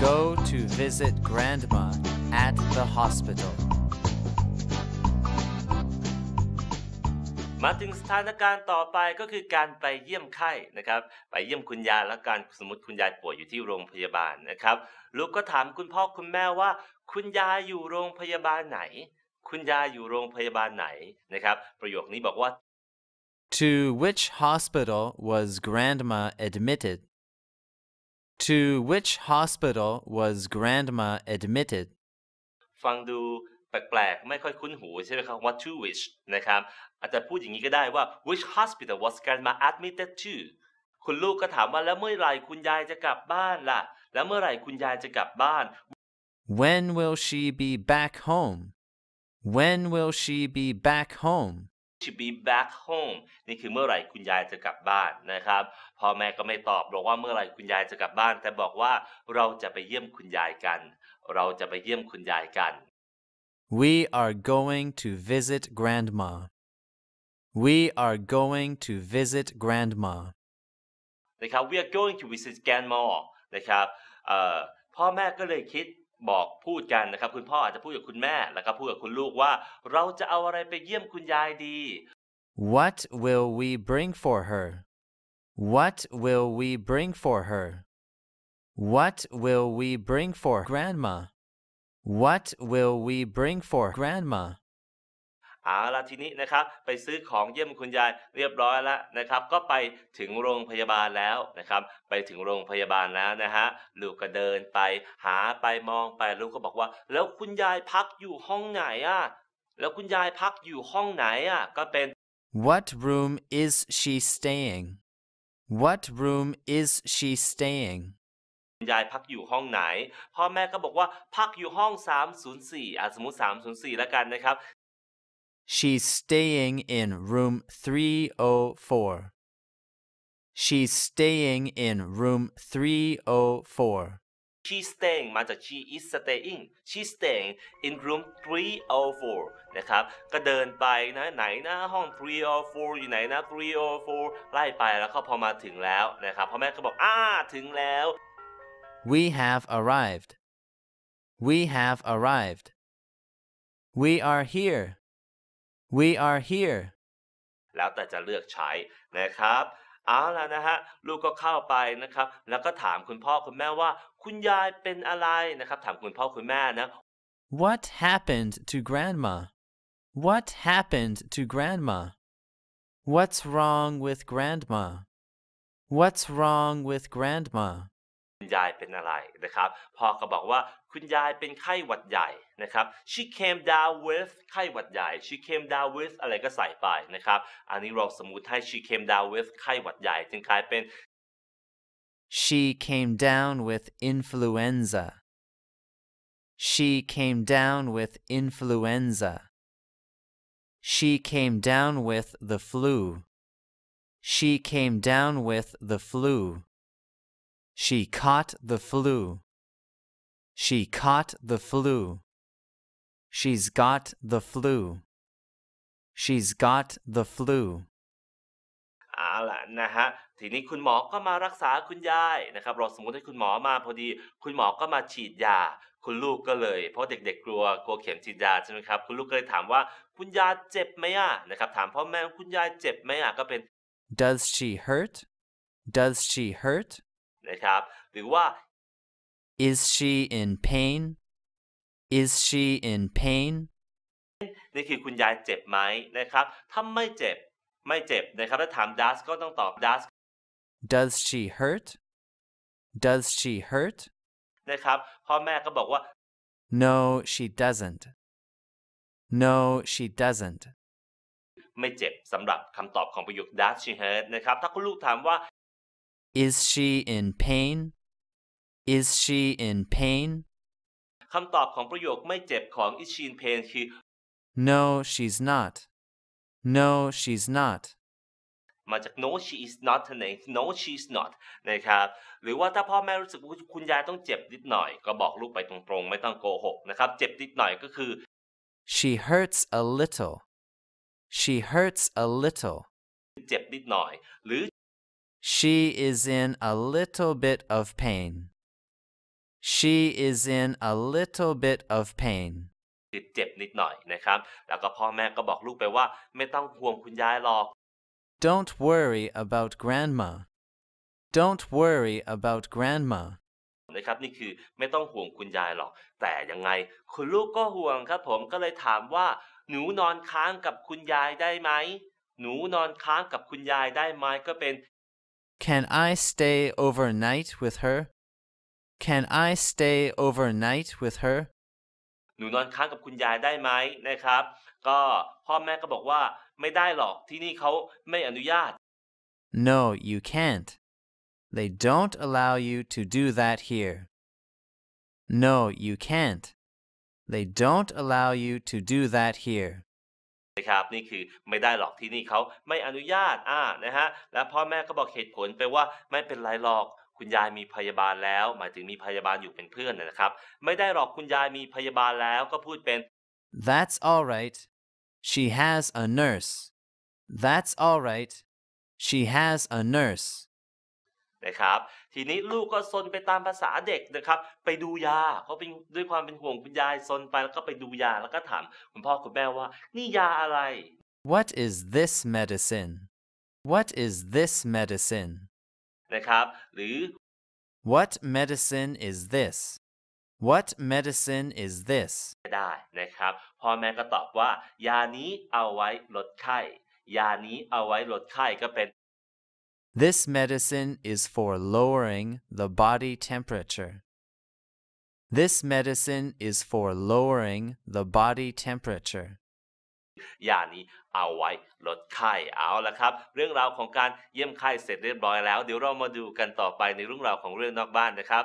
Go to visit grandma at the hospital. มาถึงสถานการณ์ต่อไปก็คือการไปเยี่ยมไข้นะครับไปเยี่ยมคุณยายแล้วการสมมติคุณยายป่วยอยู่ที่โรงพยาบาลนะครับลูกก็ถามคุณพ่อคุณแม่ว่า คุณยายอยู่โรงพยาบาลไหน คุณยายอยู่โรงพยาบาลไหนนะครับประโยคนี้บอกว่า To which hospital was grandma admitted To which hospital was grandma admitted? ฟังดูแปลกๆ ไม่ค่อยคุ้นหูใช่ไหมครับ What to which นะครับอาจจะพูดอย่างนี้ก็ได้ว่า which hospital was grandma admitted to คุณลูกก็ถามว่าแล้วเมื่อไหร่คุณยายจะกลับบ้านล่ะ แล้วเมื่อไหร่คุณยายจะกลับบ้าน When will she be back home? When will she be back home? to be back home นี่คือเมื่อไหร่ คุณยายจะกลับบ้านนะครับพ่อแม่ก็ไม่ตอบบอกว่าเมื่อไหร่ คุณยายจะกลับบ้าน แต่บอกว่าเราจะไปเยี่ยมคุณยายกัน เราจะไปเยี่ยมคุณยายกัน We are going to visit grandma We are going to visit grandma นะครับ We are going to visit grandma นะครับพ่อแม่ก็เลยคิดบอกพูดกันนะครับ คุณพ่ออาจจะพูดกับคุณแม่แล้วก็พูดกับคุณลูกว่า เราจะเอาอะไรไปเยี่ยมคุณยายดี What will we bring for her What will we bring for her What will we bring for grandma What will we bring for grandma เอาละทีนี้นะครับไปซื้อของเยี่ยมคุณยายเรียบร้อยแล้วนะครับ ก็ไปถึงโรงพยาบาลแล้วนะครับ ไปถึงโรงพยาบาลแล้วนะฮะลูกก็เดินไปหาไปมองไปลูกก็บอกว่า แล้วคุณยายพักอยู่ห้องไหนอ่ะแล้วคุณยายพักอยู่ห้องไหนอ่ะก็เป็น What room is she staying What room is she staying คุณยายพักอยู่ห้องไหนพ่อแม่ก็บอกว่า พักอยู่ห้อง 304อ่ะสมมติ 304 แล้วกันนะครับ She's staying in room 304. She's staying in room 304. She's staying มาจาก she is staying she's staying in room 304นะครับ ก็เดินไปนะไหนนะห้อง304อยู่ไหนนะ304ไล่ไปแล้วก็พอมาถึงแล้วนะครับ พ่อแม่ก็บอกอ่าถึงแล้ว We have arrived. We have arrived. We are here. We are here แล้วแต่จะเลือกใช้ นะครับเอาละนะฮะ ลูกก็เข้าไปนะครับ What happened to grandma What happened to grandma What's wrong with grandma What's wrong with grandma คุณยายเป็นอะไรนะครับพ่อก็บอกว่าคุณยายเป็นไข้หวัดใหญ่นะครับ she came down with ไข้หวัดใหญ่ she came down with อะไรก็ใส่ไปนะครับอันนี้เราสมมติให้ she came down with ไข้หวัดใหญ่จึงกลายเป็น she came down with influenza she came down with influenza she came down with the flu she came down with the flu She caught the flu. She caught the flu. She's got the flu. She's got the flu. เอาละนะฮะ ทีนี้คุณหมอก็มารักษาคุณยายนะครับ เราสมมติให้คุณหมอมาพอดี คุณหมอก็มาฉีดยา คุณลูกก็เลย เพราะเด็กๆกลัวกลัวเข็มฉีดยาใช่ไหมครับ คุณลูกก็เลยถามว่าคุณยายเจ็บไหมอ่ะนะครับ ถามพ่อแม่คุณยายเจ็บไหมอ่ะก็เป็น Does she hurt Does she hurt นะครับหรือว่า is she in pain is she in pain นี่คือคุณยายเจ็บไหมนะครับถ้าไม่เจ็บ ไม่เจ็บนะครับ ถ้าถาม does ก็ต้องตอบ does does she hurt does she hurt นะครับ พ่อแม่ก็บอกว่า no she doesn't no she doesn't ไม่เจ็บสำหรับคำตอบของประโยค does she hurt นะครับ ถ้าคุณลูกถามว่า Is she in pain? Is she in pain? คำตอบของประโยคไม่เจ็บของ is she in pain คือ No she's not No she's not มาจาก no she is not นั่ no she is not นะครับหรือว่าถ้าพ่อแม่รู้สึกว่าคุณยายต้องเจ็บนิดหน่อยก็บอกลูกไปตรงๆ ไม่ต้องโกหกนะครับเจ็บนิดหน่อยก็คือ she hurts a little she hurts a little เจ็บนิดหน่อยหรือ She is in a little bit of pain. She is in a little bit of pain. เจ็บนิดหน่อยนะครับ แล้วก็พ่อแม่ก็บอกลูกไปว่า ไม่ต้องห่วงคุณยายหรอก Don't worry about grandma. Don't worry about grandma. นะครับนี่คือไม่ต้องห่วงคุณยายหรอก แต่ยังไงคุณลูกก็ห่วงครับผมก็เลยถามว่า หนูนอนค้างกับคุณยายได้ไหมหนูนอนค้างกับคุณยายได้ไหมก็เป็น Can I stay overnight with her? Can I stay overnight with her? หนูนอนค้างกับคุณยายได้ไหมนะครับ ก็ พ่อแม่ก็บอกว่า ไม่ได้หรอก ที่นี่เขาไม่อนุญาต No, you can't. They don't allow you to do that here. No, you can't. They don't allow you to do that here. นะครับนี่คือไม่ได้หรอกที่นี่เขาไม่อนุญาตอ่านะฮะแล้วพ่อแม่ก็บอกเหตุผลไปว่าไม่เป็นไรหรอกคุณยายมีพยาบาลแล้ว หมายถึงมีพยาบาลอยู่เป็นเพื่อนนะครับ ไม่ได้หรอกคุณยายมีพยาบาลแล้วก็พูดเป็น That's all right she has a nurse That's all right she has a nurse นะครับทีนี้ลูกก็ซนไปตามภาษาเด็กนะครับ ไปดูยาเขาเป็นด้วยความเป็นห่วงคุณยายซนไปแล้วก็ไปดูยาแล้วก็ถามคุณพ่อคุณแม่ว่า นี่ยาอะไร What is this medicine What is this medicine นะครับหรือ What medicine is this What medicine is this ได้นะครับ พ่อแม่ก็ตอบว่า ยานี้เอาไว้ลดไข้ยานี้เอาไว้ลดไข้ก็เป็น This medicine is for lowering the body temperature. This medicine is for lowering the body temperature. ยานี้เอาไว้ลดไข้เอาละครับ เรื่องราวของการเยี่ยมไข้เสร็จเรียบร้อยแล้ว เดี๋ยวเรามาดูกันต่อไปในเรื่องราวของเรื่องนอกบ้านนะครับ